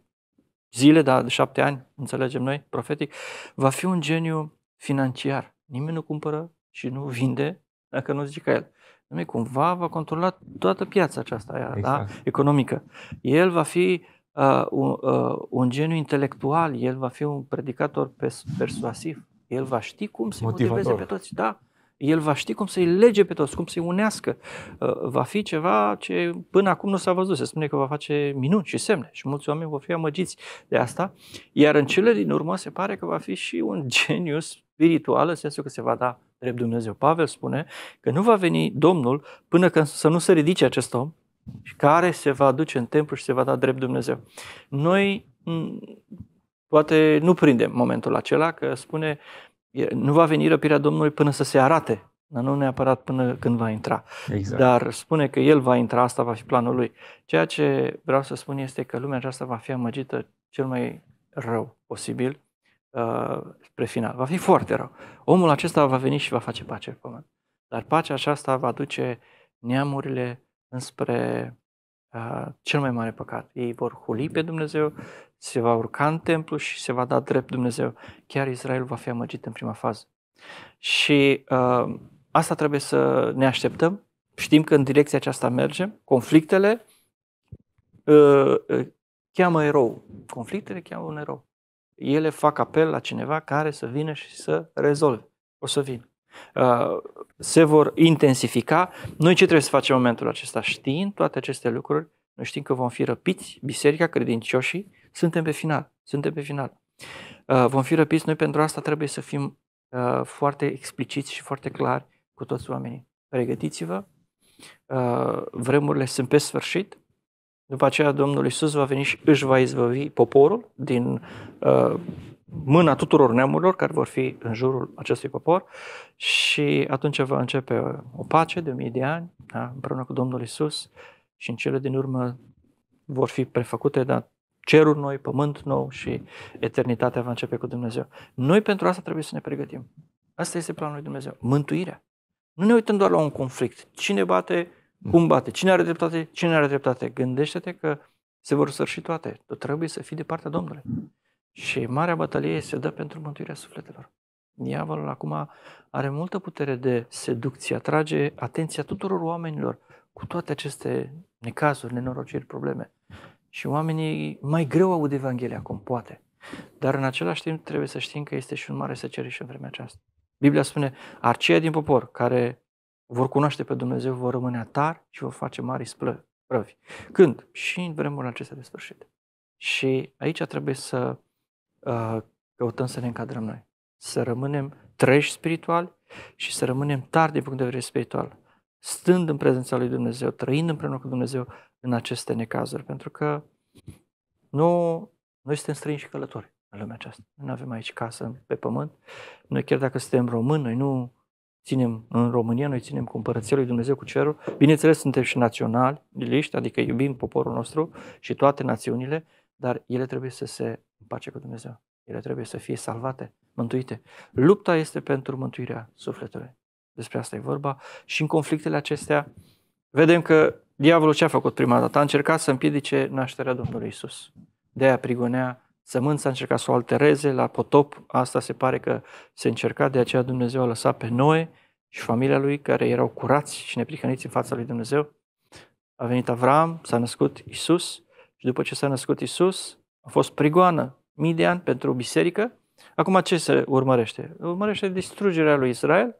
zile, da, de șapte ani, înțelegem noi, profetic. Va fi un geniu financiar Nimeni nu cumpără și nu <laughs> vinde dacă nu zice ca el. Dom'le, cumva va controla toată piața aceasta aia, da, exact. da? economică. El va fi uh, un, uh, un geniu intelectual, el va fi un predicator pers- persuasiv, el va ști cum să-i Motivator. motiveze pe toți. Da, el va ști cum să-i lege pe toți, cum să-i unească. Uh, va fi ceva ce până acum nu s-a văzut. Se spune că va face minuni și semne și mulți oameni vor fi amăgiți de asta. Iar în cele din urmă se pare că va fi și un <laughs> genius spirituală, sensul că se va da drept Dumnezeu. Pavel spune că nu va veni Domnul până când să nu se ridice acest om care se va duce în templu și se va da drept Dumnezeu. Noi poate nu prindem momentul acela că spune nu va veni răpirea Domnului până să se arate, dar nu neapărat până când va intra. Exact. Dar spune că El va intra, asta va fi planul Lui. Ceea ce vreau să spun este că lumea aceasta va fi amăgită cel mai rău posibil Uh, spre final. Va fi foarte rău. Omul acesta va veni și va face pace pe pământ. Dar pacea aceasta va duce neamurile înspre uh, cel mai mare păcat. Ei vor huli pe Dumnezeu, se va urca în templu și se va da drept Dumnezeu. Chiar Israel va fi amăgit în prima fază. Și uh, asta trebuie să ne așteptăm. Știm că în direcția aceasta mergem. Conflictele uh, uh, cheamă erou. Conflictele cheamă un erou ele fac apel la cineva care să vină și să rezolve. O să vină. Uh, se vor intensifica. Noi ce trebuie să facem în momentul acesta? Știind toate aceste lucruri, noi știm că vom fi răpiți, biserica, credincioșii, suntem pe final. Suntem pe final. Uh, vom fi răpiți, noi pentru asta trebuie să fim uh, foarte expliciți și foarte clari cu toți oamenii. Pregătiți-vă, vremurile sunt pe sfârșit, după aceea Domnul Isus va veni și își va izvăvi poporul din uh, mâna tuturor neamurilor care vor fi în jurul acestui popor și atunci va începe o pace de mii de ani da, împreună cu Domnul Isus și în cele din urmă vor fi prefăcute da, cerul noi, pământ nou și eternitatea va începe cu Dumnezeu. Noi pentru asta trebuie să ne pregătim. Asta este planul lui Dumnezeu. Mântuirea. Nu ne uităm doar la un conflict. Cine bate cum bate? Cine are dreptate? Cine are dreptate? Gândește-te că se vor sărși toate. Tu trebuie să fii de partea Domnului. Și marea bătălie se dă pentru mântuirea sufletelor. Diavolul acum are multă putere de seducție, atrage atenția tuturor oamenilor cu toate aceste necazuri, nenorociri, probleme. Și oamenii mai greu aud Evanghelia acum, poate. Dar în același timp trebuie să știm că este și un mare seceriș în vremea aceasta. Biblia spune, aceia din popor care vor cunoaște pe Dumnezeu, vor rămâne atar și vor face mari sprăvi. Când? Și în vremurile acestea de sfârșit. Și aici trebuie să uh, căutăm să ne încadrăm noi. Să rămânem treji spirituali și să rămânem tari din punct de vedere spiritual. Stând în prezența lui Dumnezeu, trăind împreună cu Dumnezeu în aceste necazuri. Pentru că nu, noi suntem străini și călători în lumea aceasta. Nu avem aici casă pe pământ. Noi chiar dacă suntem români, noi nu ținem în România, noi ținem cu Împărăția lui Dumnezeu, cu cerul. Bineînțeles, suntem și naționali, liști, adică iubim poporul nostru și toate națiunile, dar ele trebuie să se împace cu Dumnezeu. Ele trebuie să fie salvate, mântuite. Lupta este pentru mântuirea sufletului. Despre asta e vorba. Și în conflictele acestea vedem că diavolul ce a făcut prima dată? A încercat să împiedice nașterea Domnului Isus. De aia prigonea Sămânța a încercat să o altereze la potop, asta se pare că se încerca, de aceea Dumnezeu a lăsat pe Noe și familia lui, care erau curați și neprihăniți în fața lui Dumnezeu. A venit Avram, s-a născut Isus și după ce s-a născut Isus, a fost prigoană mii de ani pentru biserică. Acum ce se urmărește? Urmărește distrugerea lui Israel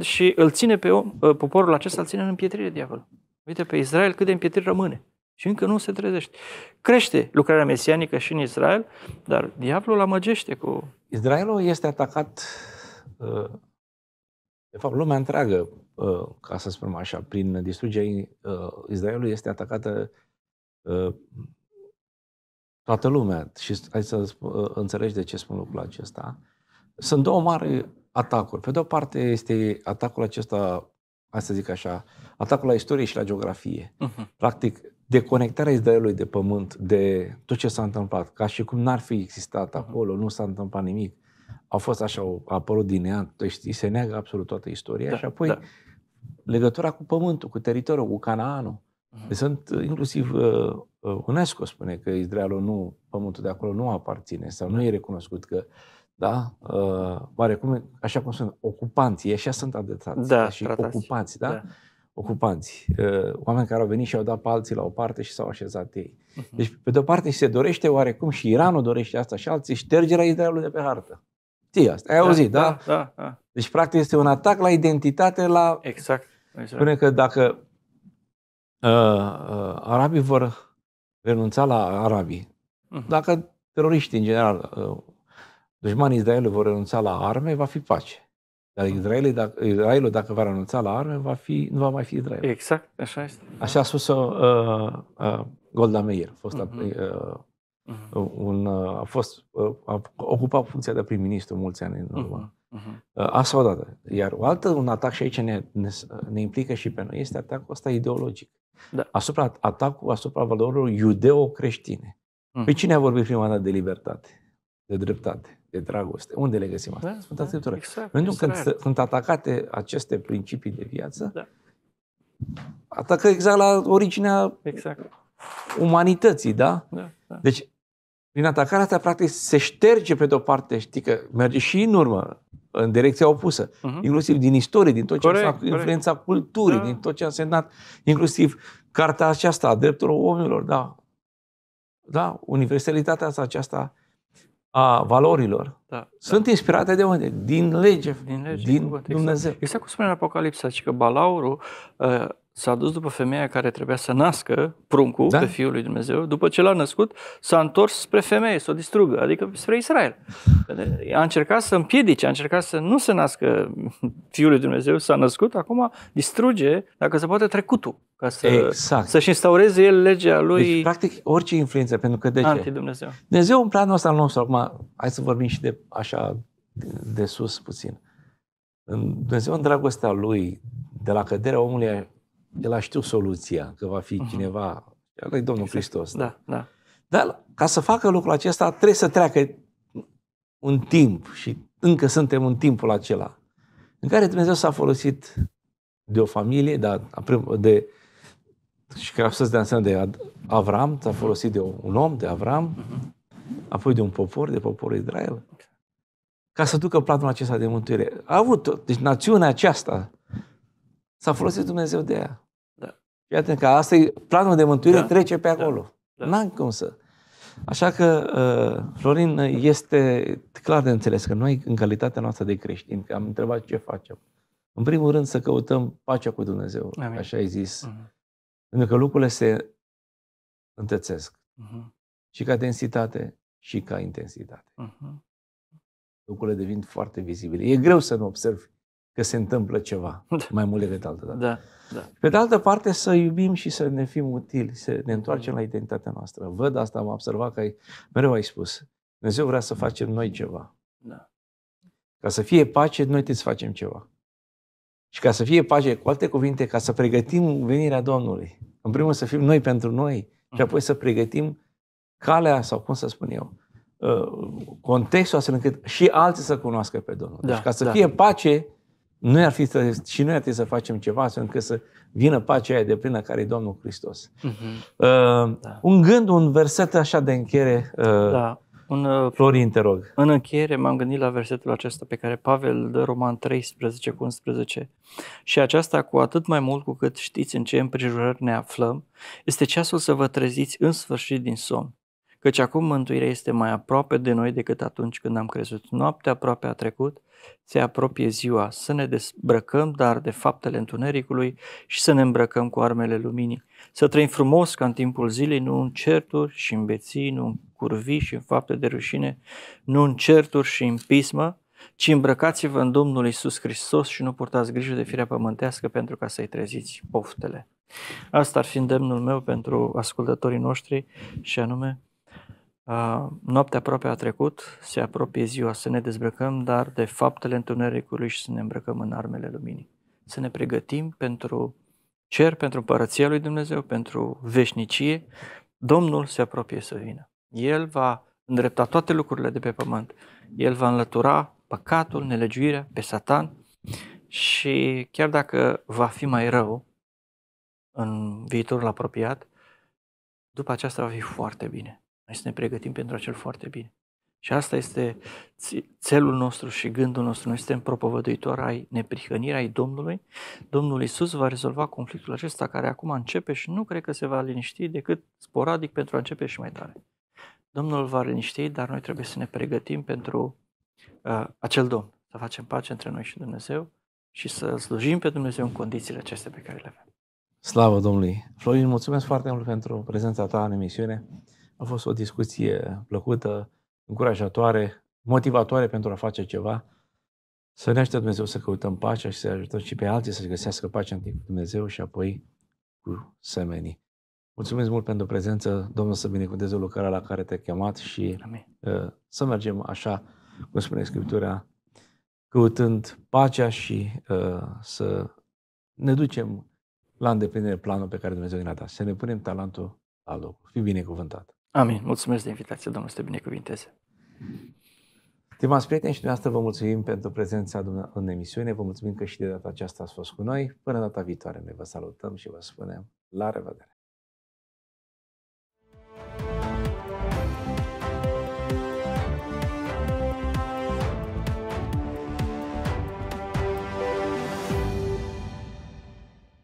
și îl ține pe om, poporul acesta îl ține în împietrire diavolul. Uite pe Israel cât de împietrit rămâne. Și încă nu se trezește. Crește lucrarea mesianică și în Israel, dar diavolul amăgește cu... Israelul este atacat, uh, de fapt, lumea întreagă, uh, ca să spunem așa, prin distrugerea uh, Israelului este atacată toată lumea. Și hai să înțelegi de ce spun lucrul acesta. Sunt două mari atacuri. Pe de o parte este atacul acesta, hai să zic așa, atacul la istorie și la geografie. Uh-huh. Practic, deconectarea Israelului de pământ, de tot ce s-a întâmplat, ca și cum n-ar fi existat acolo, nu s-a întâmplat nimic, au fost așa, au apărut din ea, deci se neagă absolut toată istoria da, și apoi da. legătura cu pământul, cu teritoriul, cu Canaanul. Uh-huh. Sunt uh, inclusiv uh, uh, UNESCO spune că Israelul nu, pământul de acolo nu aparține sau nu da. e recunoscut că da? Uh, oarecum, așa cum sunt, ocupanții, așa sunt adetați, da, și tratați. ocupanți, da? da? ocupanți, uh, oameni care au venit și au dat pe alții la o parte și s-au așezat ei. Mhm. Deci, pe de-o parte, se dorește oarecum și Iranul dorește asta și alții, ștergerea Israelului de pe hartă. Știi asta? Ai da, auzit, da? Da, da, da. Deci, practic, este un atac la identitate, la... Exact. exact. Spune că dacă uh, uh, arabii vor renunța la arabii, uh-huh. dacă teroriștii, în general, uh, dușmanii Israelului vor renunța la arme, va fi pace. Dar Israel, dacă, Israelul, dacă va renunța la arme, va fi, nu va mai fi Israel. Exact, așa este. Așa a spus-o uh, uh, Golda Meir, a fost, uh-huh. Mhm. uh, huh mhm. uh un, uh, a, fost uh, a ocupat funcția de prim-ministru mulți ani în urmă. Uh-huh. Uh-huh. Uh, asta odată. Iar o altă, un atac și aici ne, ne, ne implică și pe noi, este atacul ăsta ideologic. Da. Asupra, atacul asupra valorilor iudeo-creștine. Uh-huh. Pe cine a vorbit prima dată de libertate, de dreptate? de dragoste. Unde le găsim asta? Da, Sfânta da, Scriptură. Exact, Momentul când sunt atacate aceste principii de viață, da. atacă exact la originea exact. umanității, da? Da, da? Deci, prin atacarea asta, practic, se șterge pe de-o parte, știi că merge și în urmă, în direcția opusă, uh-huh. inclusiv din istorie, din tot ce corect, a corect. influența culturii, da. din tot ce a însemnat, inclusiv cartea aceasta a drepturilor omilor, da, da, universalitatea asta aceasta a valorilor da, sunt da. inspirate de unde? Din lege, din, lege, din Dumnezeu. Exact. exact cum spune în Apocalipsa, că balaurul ă, s-a dus după femeia care trebuia să nască pruncul da? pe Fiul lui Dumnezeu, după ce l-a născut, s-a întors spre femeie, să o distrugă, adică spre Israel. A încercat să împiedice, a încercat să nu se nască Fiul lui Dumnezeu, s-a născut, acum distruge, dacă se poate, trecutul, ca să, exact. să-și instaureze el legea lui deci, practic, orice influență, pentru că de ce? Anti-Dumnezeu. Dumnezeu în planul ăsta al nostru, acum, hai să vorbim și de așa, de, sus puțin. Dumnezeu în dragostea lui, de la căderea omului el a știut soluția, că va fi uh-huh. cineva, el e Domnul exact. Hristos. Da. da, da. Dar ca să facă lucrul acesta trebuie să treacă un timp și încă suntem în timpul acela în care Dumnezeu s-a folosit de o familie, dar de, și că să de înseamnă de Avram, s-a folosit de un om, de Avram, mhm. apoi de un popor, de poporul Israel, ca să ducă planul acesta de mântuire. A avut, deci națiunea aceasta s-a folosit Dumnezeu de ea. Fii atent că asta e planul de mântuire, da. trece pe da. acolo. Da. Da. N-am cum să... Așa că, uh, Florin, este clar de înțeles că noi, în calitatea noastră de creștini, că am întrebat ce facem, în primul rând să căutăm pacea cu Dumnezeu, Amin. așa ai zis, uh-huh. pentru că lucrurile se întățesc. uh-huh. Mhm. și ca densitate și ca intensitate. Uh-huh. Lucrurile devin foarte vizibile. E greu să nu observi că se întâmplă ceva da. mai mult decât altă dată. Da. Da. Pe de altă parte, să iubim și să ne fim utili, să ne întoarcem la identitatea noastră. Văd asta, am observat că ai, mereu ai spus. Dumnezeu vrea să facem noi ceva. Da. Ca să fie pace, noi trebuie să facem ceva. Și ca să fie pace, cu alte cuvinte, ca să pregătim venirea Domnului. În primul să fim noi pentru noi și apoi să pregătim calea, sau cum să spun eu, uh, contextul astfel încât și alții să cunoască pe Domnul. Deci da, deci ca să da. fie pace, noi ar fi să, și noi ar trebui să facem ceva astfel încât să vină pacea aia de plină care e Domnul Hristos. Uh-huh. Uh, da. Un gând, un verset așa de încheiere. Uh, da. Un, uh, Florin, te rog. În încheiere m-am gândit la versetul acesta pe care Pavel dă Roman 13 cu 11. Și aceasta cu atât mai mult cu cât știți în ce împrejurări ne aflăm, este ceasul să vă treziți în sfârșit din somn. Căci acum mântuirea este mai aproape de noi decât atunci când am crezut. Noaptea aproape a trecut, se apropie ziua, să ne dezbrăcăm, dar de faptele întunericului și să ne îmbrăcăm cu armele luminii. Să trăim frumos ca în timpul zilei, nu în certuri și în beții, nu în curvi și în fapte de rușine, nu în certuri și în pismă, ci îmbrăcați-vă în Domnul Isus Hristos și nu purtați grijă de firea pământească pentru ca să-i treziți poftele. Asta ar fi îndemnul meu pentru ascultătorii noștri și anume Noaptea aproape a trecut, se apropie ziua să ne dezbrăcăm, dar de faptele întunericului și să ne îmbrăcăm în armele luminii. Să ne pregătim pentru cer, pentru împărăția lui Dumnezeu, pentru veșnicie. Domnul se apropie să vină. El va îndrepta toate lucrurile de pe pământ. El va înlătura păcatul, nelegiuirea, pe satan și chiar dacă va fi mai rău în viitorul apropiat, după aceasta va fi foarte bine noi să ne pregătim pentru acel foarte bine. Și asta este țelul nostru și gândul nostru. Noi suntem propovăduitori ai neprihănirii, ai Domnului. Domnul Isus va rezolva conflictul acesta care acum începe și nu cred că se va liniști decât sporadic pentru a începe și mai tare. Domnul va liniști, dar noi trebuie să ne pregătim pentru uh, acel Domn, să facem pace între noi și Dumnezeu și să slujim pe Dumnezeu în condițiile acestea pe care le avem. Slavă Domnului! Florin, mulțumesc foarte mult pentru prezența ta în emisiune. A fost o discuție plăcută, încurajatoare, motivatoare pentru a face ceva. Să ne ajute Dumnezeu să căutăm pacea și să ajutăm și pe alții să-și găsească pacea întâi cu Dumnezeu și apoi cu semenii. Mulțumesc mult pentru prezență, Domnul să binecuvânteze lucrarea la care te-a chemat și Amin. Uh, să mergem așa, cum spune Scriptura, căutând pacea și uh, să ne ducem la îndeplinire planul pe care Dumnezeu ne-a dat, să ne punem talentul la loc. Fii binecuvântat! Amin. Mulțumesc de invitație, Domnul, să te binecuvinteze. Stimați prieteni și dumneavoastră, vă mulțumim pentru prezența în emisiune, vă mulțumim că și de data aceasta ați fost cu noi. Până data viitoare, noi vă salutăm și vă spunem la revedere!